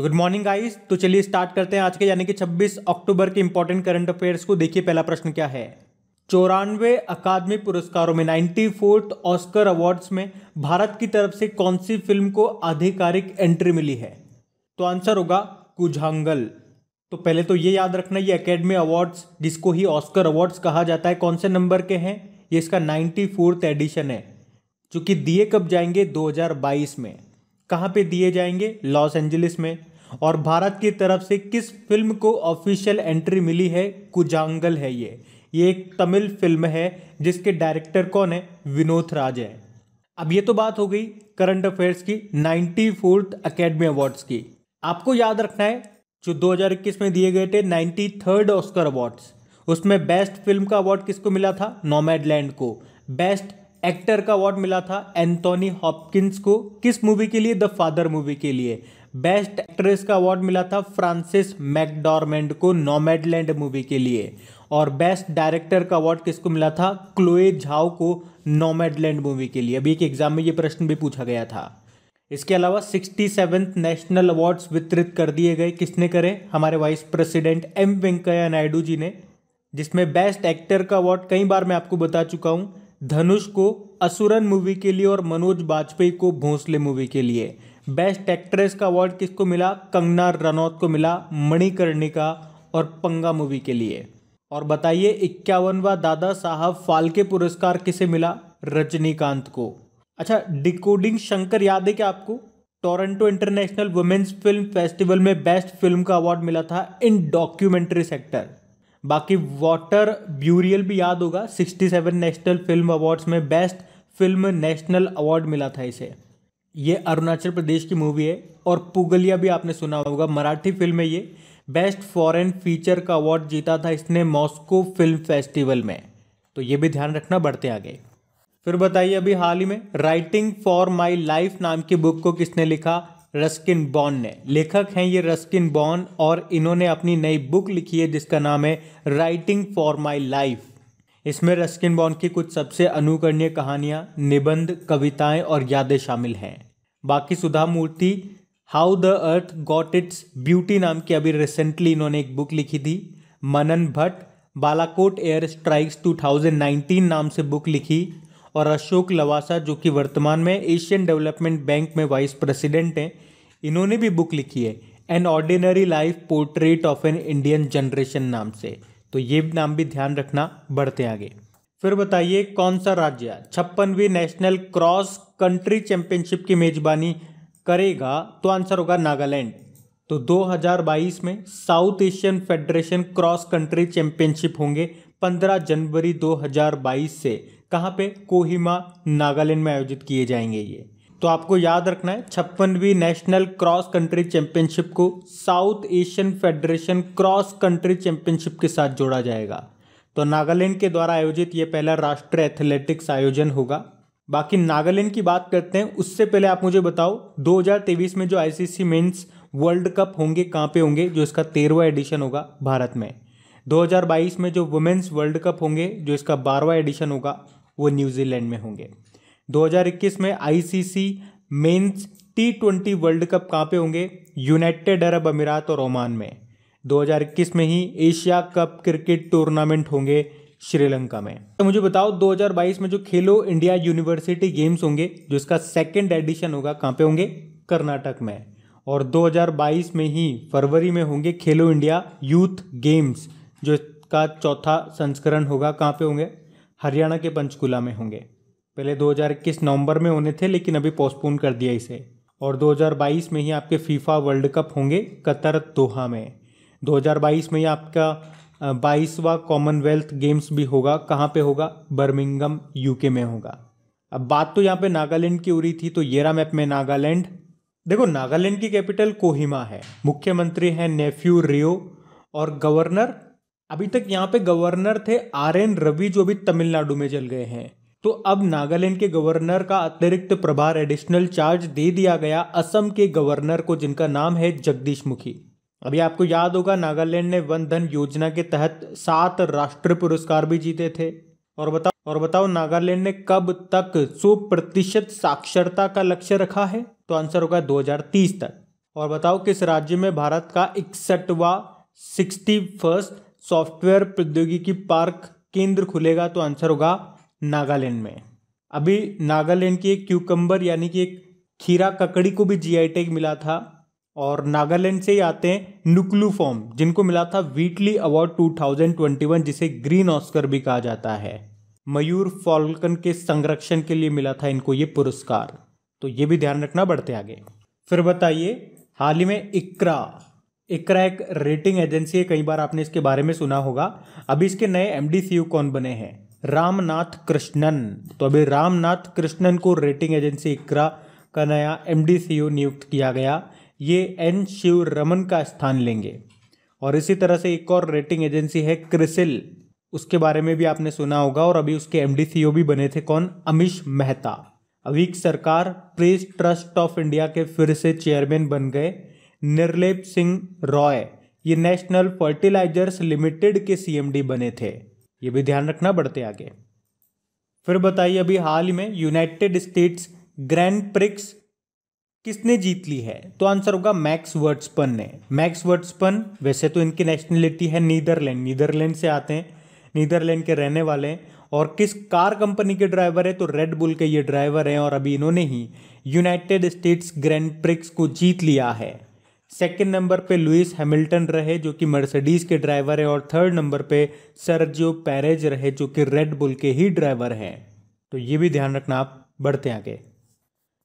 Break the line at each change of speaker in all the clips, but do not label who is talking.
so good morning guys तो चलिए start करते हैं आज के यानी कि 26 अक्टूबर के इंपॉर्टेंट करंट अफेयर्स को देखिए पहला प्रश्न क्या है चौरानवे अकादमी पुरस्कारों में नाइन्टी फोर्थ ऑस्कर अवार्ड्स में भारत की तरफ से कौन सी फिल्म को आधिकारिक एंट्री मिली है तो आंसर होगा कुझांगल तो पहले तो ये याद रखना ये अकेडमी अवार्ड्स जिसको ही ऑस्कर अवार्ड्स कहा जाता है कौन से नंबर के हैं ये इसका नाइन्टी फोर्थ एडिशन है चूंकि दिए कब जाएंगे 2022 में कहाँ पे दिए जाएंगे लॉस एंजलिस में और भारत की तरफ से किस फिल्म को ऑफिशियल एंट्री मिली है कुजांगल है ये ये एक तमिल फिल्म है जिसके डायरेक्टर कौन है विनोद राज है अब ये तो बात हो गई करंट अफेयर्स की नाइन्टी फोर्थ अकेडमी अवार्ड्स की आपको याद रखना है जो 2021 में दिए गए थे नाइन्टी थर्ड ऑस्कर अवार्ड्स उसमें बेस्ट फिल्म का अवार्ड किसको मिला था नोमैडलैंड को बेस्ट एक्टर का अवार्ड मिला था एंथोनी हॉपकिंस को किस मूवी के लिए द फादर मूवी के लिए बेस्ट एक्ट्रेस का अवार्ड मिला था फ्रांसिस मैकडॉर्मेंड को नोमेडलैंड मूवी के लिए और बेस्ट डायरेक्टर का अवार्ड किसको मिला था क्लोए झाओ को नोमेडलैंड मूवी के लिए अभी एक एग्जाम में ये प्रश्न भी पूछा गया था इसके अलावा सिक्सटी सेवेंथ नेशनल अवार्ड्स वितरित कर दिए गए किसने करे हमारे vice president M Venkaiah Naidu ji ने जिसमें बेस्ट एक्टर का अवार्ड कई बार मैं आपको बता चुका हूँ धनुष को असुरन मूवी के लिए और मनोज बाजपेयी को भोंसले मूवी के लिए बेस्ट एक्ट्रेस का अवार्ड किसको मिला कंगना रनौत को मिला मणिकर्णिका और पंगा मूवी के लिए और बताइए इक्यावनवा दादा साहब फाल्के पुरस्कार किसे मिला रजनीकांत को अच्छा डिकोडिंग शंकर याद है क्या आपको Toronto international women's film festival में बेस्ट फिल्म का अवार्ड मिला था इन डॉक्यूमेंट्री सेक्टर बाकी वाटर ब्यूरियल भी याद होगा 67 नेशनल फिल्म अवार्ड्स में बेस्ट फिल्म नेशनल अवार्ड मिला था इसे ये अरुणाचल प्रदेश की मूवी है और पुगलिया भी आपने सुना होगा मराठी फिल्म है ये बेस्ट फॉरेन फीचर का अवार्ड जीता था इसने मॉस्को फिल्म फेस्टिवल में तो ये भी ध्यान रखना बढ़ते आगे फिर बताइए अभी हाल ही में राइटिंग फॉर माई लाइफ नाम की बुक को किसने लिखा रस्किन बॉन ने लेखक हैं ये रस्किन बॉन और इन्होंने अपनी नई बुक लिखी है जिसका नाम है राइटिंग फॉर माई लाइफ इसमें रस्किन बॉन की कुछ सबसे अनुकरणीय कहानियाँ निबंध कविताएं और यादें शामिल हैं बाकी Sudha Murty how the earth got its beauty नाम की अभी रिसेंटली इन्होंने एक बुक लिखी थी मनन भट्ट बालाकोट एयर स्ट्राइक्स 2019 नाम से बुक लिखी और अशोक लवासा जो कि वर्तमान में एशियन डेवलपमेंट बैंक में वाइस प्रेसिडेंट हैं इन्होंने भी बुक लिखी है an ordinary life portrait of an Indian generation नाम से तो ये नाम भी ध्यान रखना बढ़ते आगे फिर बताइए कौन सा राज्य छप्पनवीं नेशनल क्रॉस कंट्री चैंपियनशिप की मेजबानी करेगा तो आंसर होगा नागालैंड तो 2022 में South Asian federation cross country championship होंगे 15 जनवरी 2022 से कहाँ पे कोहिमा नागालैंड में आयोजित किए जाएंगे ये तो आपको याद रखना है छप्पनवीं नेशनल क्रॉस कंट्री चैंपियनशिप को South Asian federation cross country championship के साथ जोड़ा जाएगा तो नागालैंड के द्वारा आयोजित ये पहला राष्ट्रीय एथलेटिक्स आयोजन होगा बाकी नागालैंड की बात करते हैं उससे पहले आप मुझे बताओ 2023 में जो आईसीसी मेंस वर्ल्ड कप होंगे कहाँ पे होंगे जो इसका तेरहवा एडिशन होगा भारत में 2022 में जो वुमेन्स वर्ल्ड कप होंगे जो इसका बारहवा एडिशन होगा वो न्यूजीलैंड में होंगे 2021 में ICC men's T twenty world cup कहाँ पे होंगे यूनाइटेड अरब अमीरात और ओमान में 2021 में ही एशिया कप क्रिकेट टूर्नामेंट होंगे श्रीलंका में तो मुझे बताओ 2022 में जो खेलो इंडिया यूनिवर्सिटी गेम्स होंगे जो इसका सेकेंड एडिशन होगा कहाँ पे होंगे कर्नाटक में और 2022 में ही फरवरी में होंगे खेलो इंडिया यूथ गेम्स जो इसका चौथा संस्करण होगा कहाँ पे होंगे हरियाणा के पंचकुला में होंगे पहले 2021 नवंबर में होने थे लेकिन अभी पोस्टपोन कर दिया इसे और 2022 में ही आपके फीफा वर्ल्ड कप होंगे कतर दोहा में 2022 में आपका बाईसवा कॉमनवेल्थ गेम्स भी होगा कहाँ पे होगा बर्मिंगम यूके में होगा अब बात तो यहाँ पे नागालैंड की हो रही थी तो येरा मैप में नागालैंड देखो नागालैंड की कैपिटल कोहिमा है मुख्यमंत्री हैं नेफ्यू रियो और गवर्नर अभी तक यहाँ पे गवर्नर थे आर एन रवि जो अभी तमिलनाडु में चल गए हैं तो अब नागालैंड के गवर्नर का अतिरिक्त प्रभार एडिशनल चार्ज दे दिया गया असम के गवर्नर को जिनका नाम है जगदीश मुखी अभी आपको याद होगा नागालैंड ने वन धन योजना के तहत सात राष्ट्रीय पुरस्कार भी जीते थे और बताओ और बताओ नागालैंड ने कब तक सौ प्रतिशत साक्षरता का लक्ष्य रखा है तो आंसर होगा 2030 तक और बताओ किस राज्य में भारत का इकसठवा सिक्सटी फर्स्ट सॉफ्टवेयर प्रौद्योगिकी पार्क केंद्र खुलेगा तो आंसर होगा नागालैंड में अभी नागालैंड की एक क्यूकम्बर यानी कि एक खीरा ककड़ी को भी जी टैग मिला था और नागालैंड से ही आते हैं नुकलू फॉर्म जिनको मिला था वीटली अवार्ड 2021 जिसे ग्रीन ऑस्कर भी कहा जाता है मयूर फॉल्कन के संरक्षण के लिए मिला था इनको ये पुरस्कार तो ये भी ध्यान रखना बढ़ते आगे फिर बताइए हाल ही में इकरा इकरा एक रेटिंग एजेंसी है कई बार आपने इसके बारे में सुना होगा अभी इसके नए एम कौन बने हैं रामनाथ कृष्णन तो अभी रामनाथ कृष्णन को रेटिंग एजेंसी इकरा का नया एम नियुक्त किया गया ये एन शिव रमन का स्थान लेंगे और इसी तरह से एक और रेटिंग एजेंसी है क्रिसिल उसके बारे में भी आपने सुना होगा और अभी उसके एम डी e भी बने थे कौन अमीश मेहता अभी सरकार प्रेस ट्रस्ट ऑफ इंडिया के फिर से चेयरमैन बन गए निर्लेप सिंह रॉय ये नेशनल फर्टिलाइजर्स लिमिटेड के सीएमडी बने थे ये भी ध्यान रखना बढ़ते आगे फिर बताइए अभी हाल ही में यूनाइटेड स्टेट्स ग्रैंड प्रिक्स किसने जीत ली है तो आंसर होगा मैक्स वर्ड्सपन ने मैक्स वर्ड्सपन वैसे तो इनकी नेशनलिटी है नीदरलैंड नीदरलैंड से आते हैं नीदरलैंड के रहने वाले हैं और किस कार कंपनी के ड्राइवर है तो रेड बुल के ये ड्राइवर हैं और अभी इन्होंने ही यूनाइटेड स्टेट्स ग्रैंड प्रिक्स को जीत लिया है सेकेंड नंबर पे लुइस हैमिल्टन रहे जो कि मर्सिडीज के ड्राइवर है और थर्ड नंबर पे सरजियो पैरेज रहे जो कि रेड बुल के ही ड्राइवर हैं तो ये भी ध्यान रखना आप बढ़ते आगे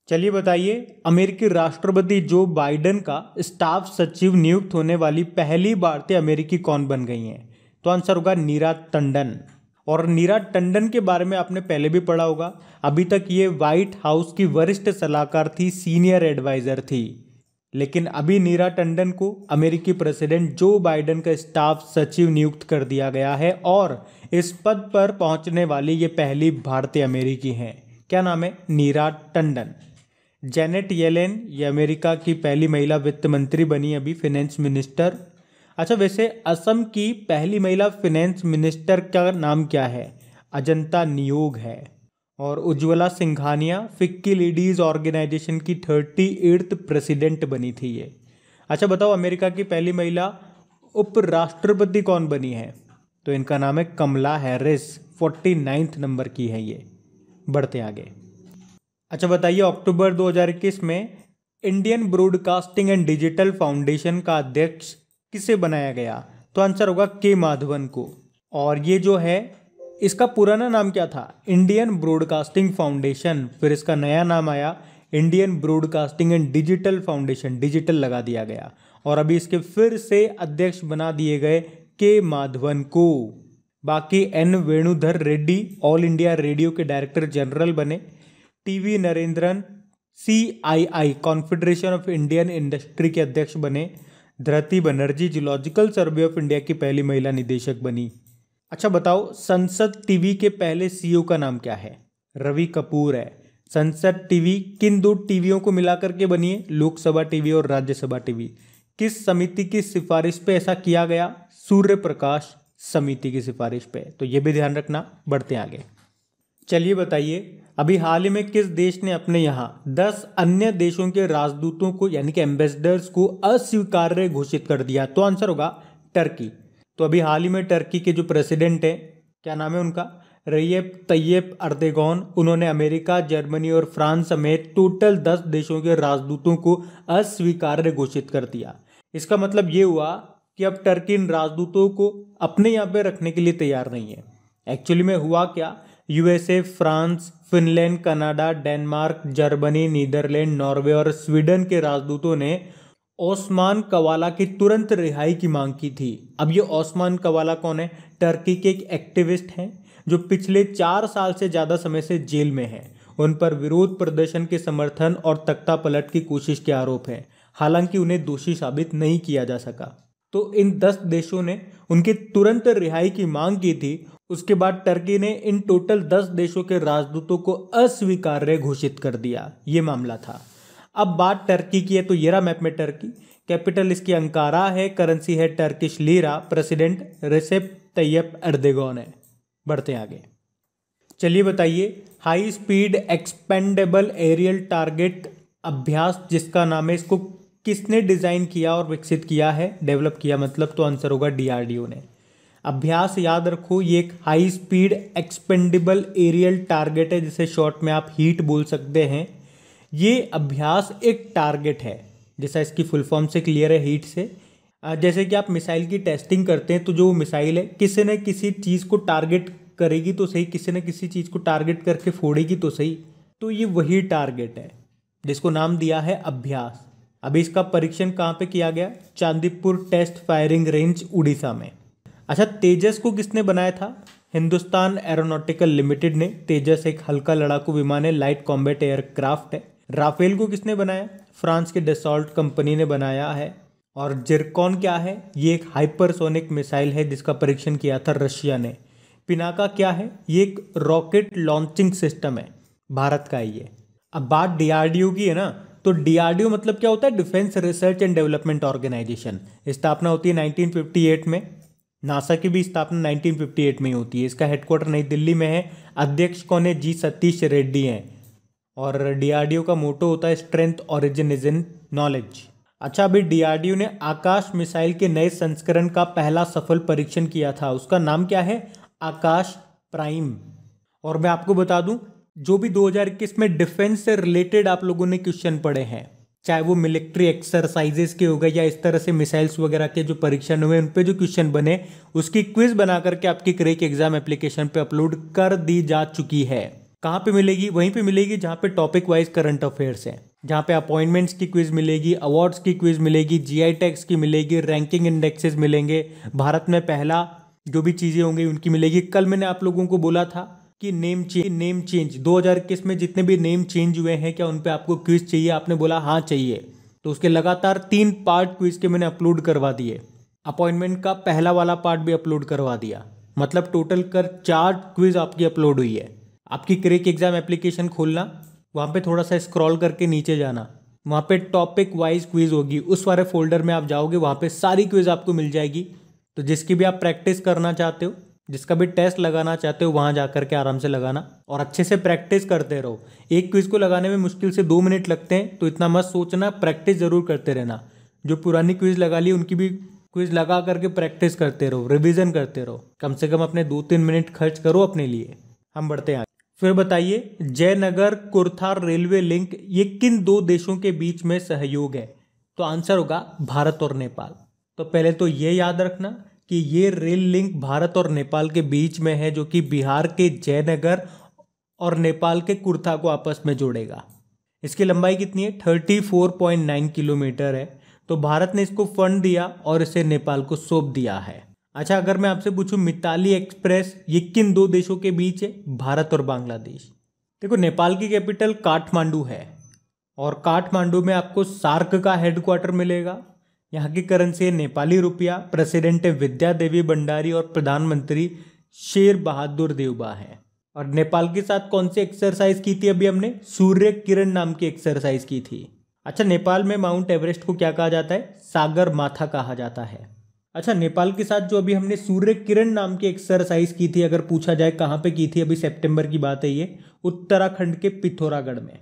चलिए बताइए अमेरिकी राष्ट्रपति जो बाइडेन का स्टाफ सचिव नियुक्त होने वाली पहली भारतीय अमेरिकी कौन बन गई हैं तो आंसर होगा नीरा टंडन और नीरा टंडन के बारे में आपने पहले भी पढ़ा होगा अभी तक ये व्हाइट हाउस की वरिष्ठ सलाहकार थी सीनियर एडवाइज़र थी लेकिन अभी नीरा टंडन को अमेरिकी प्रेसिडेंट जो बाइडन का स्टाफ सचिव नियुक्त कर दिया गया है और इस पद पर पहुंचने वाली ये पहली भारतीय अमेरिकी हैं क्या नाम है नीरा टंडन जेनेट येलेन ये अमेरिका की पहली महिला वित्त मंत्री बनी अभी फिनेंस मिनिस्टर अच्छा वैसे असम की पहली महिला फिनेंस मिनिस्टर का नाम क्या है अजंता नियोग है और Ujjwala Singhania FICCI ladies organisation की थर्टी एट्थ प्रेसिडेंट बनी थी ये अच्छा बताओ अमेरिका की पहली महिला उपराष्ट्रपति कौन बनी है तो इनका नाम है Kamala Harris forty ninth number की है ये बढ़ते आगे अच्छा बताइए अक्टूबर 2021 में Indian broadcasting and digital foundation का अध्यक्ष किसे बनाया गया तो आंसर होगा के माधवन को और ये जो है इसका पुराना नाम क्या था इंडियन ब्रॉडकास्टिंग फाउंडेशन फिर इसका नया नाम आया Indian broadcasting and digital foundation digital लगा दिया गया और अभी इसके फिर से अध्यक्ष बना दिए गए के माधवन को बाकी N Venudhar Reddy all India radio के डायरेक्टर जनरल बने TV Narendran CII confederation of Indian industry के अध्यक्ष बने Dharti Banerjee geological survey of India की पहली महिला निदेशक बनी अच्छा बताओ संसद टीवी के पहले सीईओ e का नाम क्या है रवि कपूर है संसद टीवी किन दो टीवियों को मिलाकर के बनी है लोकसभा टीवी और राज्यसभा टीवी किस समिति की सिफारिश पे ऐसा किया गया सूर्य प्रकाश समिति की सिफारिश पे तो ये भी ध्यान रखना बढ़ते आगे चलिए बताइए अभी हाल ही में किस देश ने अपने यहाँ 10 अन्य देशों के राजदूतों को यानी कि एम्बेसडर्स को अस्वीकार्य घोषित कर दिया तो आंसर होगा टर्की तो अभी हाल ही में टर्की के जो प्रेसिडेंट हैं क्या नाम है उनका रैयब तैयब अर्देगौन उन्होंने अमेरिका जर्मनी और फ्रांस समेत टोटल दस देशों के राजदूतों को अस्वीकार्य घोषित कर दिया इसका मतलब ये हुआ कि अब टर्की इन राजदूतों को अपने यहाँ पे रखने के लिए तैयार नहीं है एक्चुअली में हुआ क्या USA France Finland Canada Denmark Germany Netherlands Norway और स्वीडन के राजदूतों ने ओस्मान कवाला की तुरंत रिहाई की मांग की थी अब ये ओस्मान कवाला कौन है टर्की के एक एक्टिविस्ट हैं जो पिछले चार साल से ज़्यादा समय से जेल में हैं उन पर विरोध प्रदर्शन के समर्थन और तख्ता पलट की कोशिश के आरोप हैं हालांकि उन्हें दोषी साबित नहीं किया जा सका तो इन दस देशों ने उनकी तुरंत रिहाई की मांग की थी उसके बाद टर्की ने इन टोटल दस देशों के राजदूतों को अस्वीकार्य घोषित कर दिया ये मामला था अब बात टर्की की है तो येरा मैप में टर्की कैपिटल इसकी अंकारा है करेंसी है Turkish lira president Recep Tayyip Erdogan है बढ़ते आगे चलिए बताइए high speed expendable aerial target अभ्यास जिसका नाम है इसको किसने डिज़ाइन किया और विकसित किया है डेवलप किया मतलब तो आंसर होगा डीआरडीओ ने अभ्यास याद रखो ये एक high speed expendable aerial target है जिसे शॉर्ट में आप हीट बोल सकते हैं ये अभ्यास एक टारगेट है जैसा इसकी फुल फॉर्म से क्लियर है हीट से जैसे कि आप मिसाइल की टेस्टिंग करते हैं तो जो मिसाइल है किसी न किसी चीज़ को टारगेट करेगी तो सही किसी न किसी चीज़ को टारगेट करके फोड़ेगी तो सही तो ये वही टारगेट है जिसको नाम दिया है अभ्यास अभी इसका परीक्षण कहाँ पे किया गया Chandipur test firing range Orissa में अच्छा तेजस को किसने बनाया था हिंदुस्तान एरोनॉटिकल लिमिटेड ने तेजस एक हल्का लड़ाकू विमान है लाइट कॉम्बेट एयरक्राफ्ट है राफेल को किसने बनाया फ्रांस के डेसॉल्ट कंपनी ने बनाया है और जिरकॉन क्या है ये एक हाइपरसोनिक मिसाइल है जिसका परीक्षण किया था रशिया ने पिनाका क्या है ये एक रॉकेट लॉन्चिंग सिस्टम है भारत का ये अब बात डीआरडीओ की है ना तो डीआरडीओ मतलब क्या होता है defence research and development organisation स्थापना होती है 1958 में नासा की भी स्थापना 1958 में ही होती है इसका हेडक्वार्टर नई दिल्ली में है अध्यक्ष कौन है जी सतीश रेड्डी हैं और डीआरडीओ का मोटो होता है strength origin is in knowledge अच्छा अभी डीआरडीओ ने आकाश मिसाइल के नए संस्करण का पहला सफल परीक्षण किया था उसका नाम क्या है आकाश प्राइम और मैं आपको बता दूं जो भी 2021 में डिफेंस से रिलेटेड आप लोगों ने क्वेश्चन पढ़े हैं चाहे वो मिलिट्री एक्सरसाइजेस के हो गए या इस तरह से मिसाइल्स वगैरह के जो परीक्षण हुए उन पे जो क्वेश्चन बने उसकी क्विज बना करके आपकी क्रेक एग्जाम एप्लीकेशन पे अपलोड कर दी जा चुकी है कहाँ पे मिलेगी वहीं पे मिलेगी जहाँ पे टॉपिक वाइज करंट अफेयर्स है जहाँ पे अपॉइंटमेंट्स की क्विज मिलेगी अवार्ड्स की क्विज मिलेगी आई टैक्स की मिलेगी रैंकिंग इंडेक्सेस मिलेंगे भारत में पहला जो भी चीज़ें होंगी उनकी मिलेगी कल मैंने आप लोगों को बोला था कि नेम चेंज नेम चेंज 2021 में जितने भी नेम चेंज हुए हैं क्या उन पर आपको क्विज चाहिए आपने बोला हाँ चाहिए तो उसके लगातार तीन पार्ट क्विज के मैंने अपलोड करवा दिए अपॉइंटमेंट का पहला वाला पार्ट भी अपलोड करवा दिया मतलब टोटल कर चार क्विज आपकी अपलोड हुई है आपकी क्रेक एग्जाम एप्लीकेशन खोलना वहाँ पे थोड़ा सा स्क्रॉल करके नीचे जाना वहाँ पे टॉपिक वाइज क्विज होगी उस वाले फोल्डर में आप जाओगे वहाँ पे सारी क्विज आपको मिल जाएगी तो जिसकी भी आप प्रैक्टिस करना चाहते हो जिसका भी टेस्ट लगाना चाहते हो वहाँ जा के आराम से लगाना और अच्छे से प्रैक्टिस करते रहो एक क्विज़ को लगाने में मुश्किल से दो मिनट लगते हैं तो इतना मत सोचना प्रैक्टिस ज़रूर करते रहना जो पुरानी क्विज़ लगा ली उनकी भी क्विज़ लगा करके प्रैक्टिस करते रहो रिविज़न करते रहो कम से कम अपने दो तीन मिनट खर्च करो अपने लिए हम बढ़ते हैं फिर बताइए जयनगर कुर्थार रेलवे लिंक ये किन दो देशों के बीच में सहयोग है तो आंसर होगा भारत और नेपाल तो पहले तो ये याद रखना कि ये रेल लिंक भारत और नेपाल के बीच में है जो कि बिहार के जयनगर और नेपाल के कुर्था को आपस में जोड़ेगा इसकी लंबाई कितनी है thirty four point nine kilometre है तो भारत ने इसको फंड दिया और इसे नेपाल को सौंप दिया है अच्छा अगर मैं आपसे पूछूं मिताली एक्सप्रेस ये किन दो देशों के बीच है भारत और बांग्लादेश देखो नेपाल की कैपिटल काठमांडू है और काठमांडू में आपको सार्क का हेडक्वार्टर मिलेगा यहाँ की करेंसी है नेपाली रुपया प्रेसिडेंट विद्या देवी भंडारी और प्रधानमंत्री शेर बहादुर देवबा है और नेपाल के साथ कौन सी एक्सरसाइज की थी अभी हमने सूर्य किरण नाम की एक्सरसाइज की थी अच्छा नेपाल में माउंट एवरेस्ट को क्या कहा जाता है सागर माथा कहा जाता है अच्छा नेपाल के साथ जो अभी हमने सूर्य किरण नाम की एक्सरसाइज की थी अगर पूछा जाए कहाँ पे की थी अभी सितंबर की बात है ये उत्तराखंड के पिथौरागढ़ में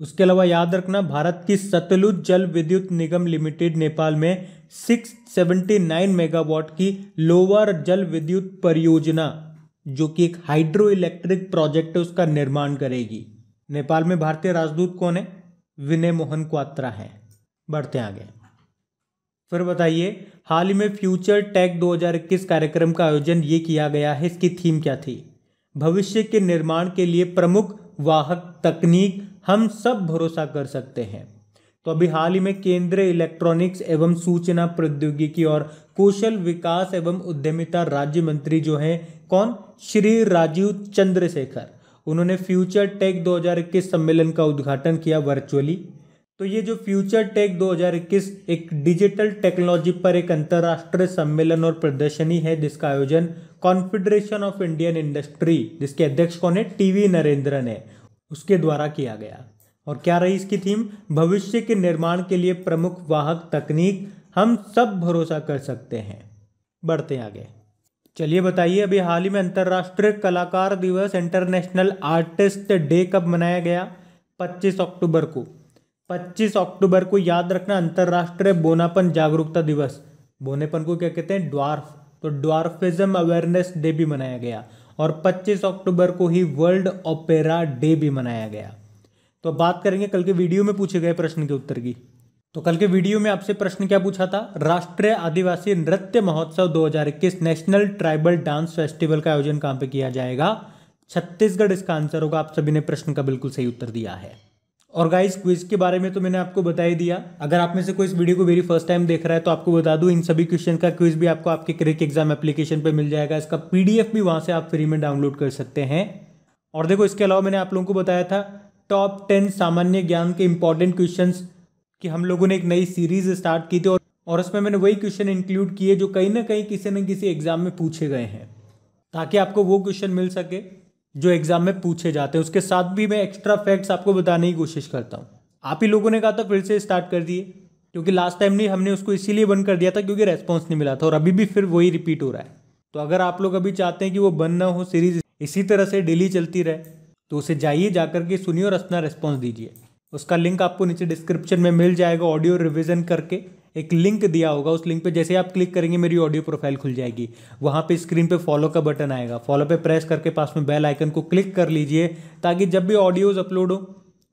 उसके अलावा याद रखना भारत की सतलुज जल विद्युत निगम लिमिटेड नेपाल में 679 मेगावाट की लोअर जल विद्युत परियोजना जो कि एक हाइड्रो इलेक्ट्रिक प्रोजेक्ट है उसका निर्माण करेगी नेपाल में भारतीय राजदूत कौन है विनय मोहन क्वात्रा है बढ़ते आगे फिर बताइए हाल ही में फ्यूचर टेक 2021 कार्यक्रम का आयोजन ये किया गया है इसकी थीम क्या थी भविष्य के निर्माण के लिए प्रमुख वाहक तकनीक हम सब भरोसा कर सकते हैं तो अभी हाल ही में केंद्रीय इलेक्ट्रॉनिक्स एवं सूचना प्रौद्योगिकी और कौशल विकास एवं उद्यमिता राज्य मंत्री जो हैं कौन श्री राजीव चंद्रशेखर उन्होंने फ्यूचर टेक 2021 सम्मेलन का उद्घाटन किया वर्चुअली तो ये जो फ्यूचर टेक 2021 एक डिजिटल टेक्नोलॉजी पर एक अंतर्राष्ट्रीय सम्मेलन और प्रदर्शनी है जिसका आयोजन कॉन्फेडरेशन ऑफ इंडियन इंडस्ट्री जिसके अध्यक्ष कौन है टीवी नरेंद्रन है उसके द्वारा किया गया और क्या रही इसकी थीम भविष्य के निर्माण के लिए प्रमुख वाहक तकनीक हम सब भरोसा कर सकते हैं बढ़ते आगे चलिए बताइए अभी हाल ही में अंतर्राष्ट्रीय कलाकार दिवस इंटरनेशनल आर्टिस्ट डे कब मनाया गया 25 अक्टूबर को 25 अक्टूबर को याद रखना अंतर्राष्ट्रीय बोनापन जागरूकता दिवस बोनेपन को क्या कहते हैं ड्वार्फ तो ड्वार्फिज्म अवेयरनेस डे भी मनाया गया और 25 अक्टूबर को ही वर्ल्ड ओपेरा डे भी मनाया गया तो बात करेंगे कल के वीडियो में पूछे गए प्रश्न के उत्तर की तो कल के वीडियो में आपसे प्रश्न क्या पूछा था राष्ट्रीय आदिवासी नृत्य महोत्सव 2021 नेशनल ट्राइबल डांस फेस्टिवल का आयोजन कहाँ पे किया जाएगा छत्तीसगढ़ इसका आंसर होगा आप सभी ने प्रश्न का बिल्कुल सही उत्तर दिया है और गाइस क्विज के बारे में तो मैंने आपको बता ही दिया अगर आप में से कोई इस वीडियो को मेरी फर्स्ट टाइम देख रहा है तो आपको बता दूं इन सभी क्वेश्चन का क्विज भी आपको आपके क्रिक एग्जाम एप्लीकेशन पे मिल जाएगा इसका पीडीएफ भी वहां से आप फ्री में डाउनलोड कर सकते हैं और देखो इसके अलावा मैंने आप लोगों को बताया था टॉप टेन सामान्य ज्ञान के इंपॉर्टेंट क्वेश्चन की हम लोगों ने एक नई सीरीज स्टार्ट की थी और और उसमें मैंने वही क्वेश्चन इंक्लूड किए जो कहीं ना कहीं किसी न किसी एग्जाम में पूछे गए हैं ताकि आपको वो क्वेश्चन मिल सके जो एग्जाम में पूछे जाते हैं उसके साथ भी मैं एक्स्ट्रा फैक्ट्स आपको बताने की कोशिश करता हूँ आप ही लोगों ने कहा था फिर से स्टार्ट कर दिए क्योंकि लास्ट टाइम नहीं हमने उसको इसीलिए बंद कर दिया था क्योंकि रेस्पॉन्स नहीं मिला था और अभी भी फिर वही रिपीट हो रहा है तो अगर आप लोग अभी चाहते हैं कि वो बंद ना हो सीरीज इसी तरह से डेली चलती रहे तो उसे जाइए जाकर के सुनिए और अपना रेस्पॉन्स दीजिए उसका लिंक आपको नीचे डिस्क्रिप्शन में मिल जाएगा ऑडियो रिविजन करके एक लिंक दिया होगा उस लिंक पे जैसे आप क्लिक करेंगे मेरी ऑडियो प्रोफाइल खुल जाएगी वहाँ पे स्क्रीन पे फॉलो का बटन आएगा फॉलो पे प्रेस करके पास में बेल आइकन को क्लिक कर लीजिए ताकि जब भी ऑडियोज़ अपलोड हो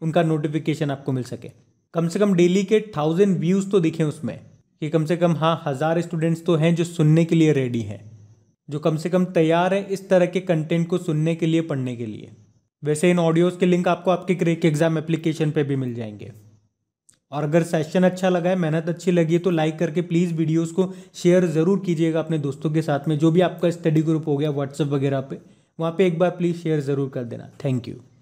उनका नोटिफिकेशन आपको मिल सके कम से कम डेली के थाउजेंड व्यूज़ तो दिखें उसमें कि कम से कम हाँ हज़ार स्टूडेंट्स तो हैं जो सुनने के लिए रेडी हैं जो कम से कम तैयार हैं इस तरह के कंटेंट को सुनने के लिए पढ़ने के लिए वैसे इन ऑडियोज़ के लिंक आपको आपके क्रेक एग्ज़ाम एप्लीकेशन पे भी मिल जाएंगे और अगर सेशन अच्छा लगा है मेहनत अच्छी लगी है तो लाइक करके प्लीज़ वीडियोस को शेयर ज़रूर कीजिएगा अपने दोस्तों के साथ में जो भी आपका स्टडी ग्रुप हो गया व्हाट्सअप वगैरह पे वहाँ पे एक बार प्लीज़ शेयर ज़रूर कर देना थैंक यू